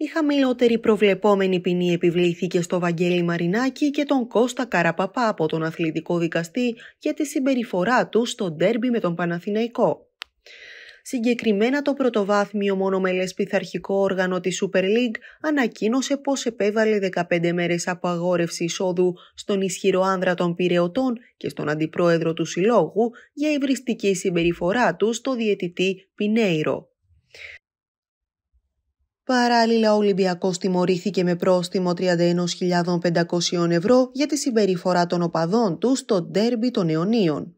Η χαμηλότερη προβλεπόμενη ποινή επιβλήθηκε στο Βαγγέλη Μαρινάκη και τον Κώστα Καραπαπά από τον αθλητικό δικαστή για τη συμπεριφορά του στο ντέρμπι με τον Παναθηναϊκό. Συγκεκριμένα το πρωτοβάθμιο μονομελές πειθαρχικό όργανο της Super League ανακοίνωσε πως επέβαλε 15 μέρες αγόρευση εισόδου στον ισχυρό άνδρα των Πυρεωτών και στον αντιπρόεδρο του Συλλόγου για υβριστική συμπεριφορά του στο διαιτητή Πινέιρο. Παράλληλα, ο Ολυμπιακός τιμωρήθηκε με πρόστιμο 31.500 ευρώ για τη συμπεριφορά των οπαδών του στο ντέρμπι των αιωνίων.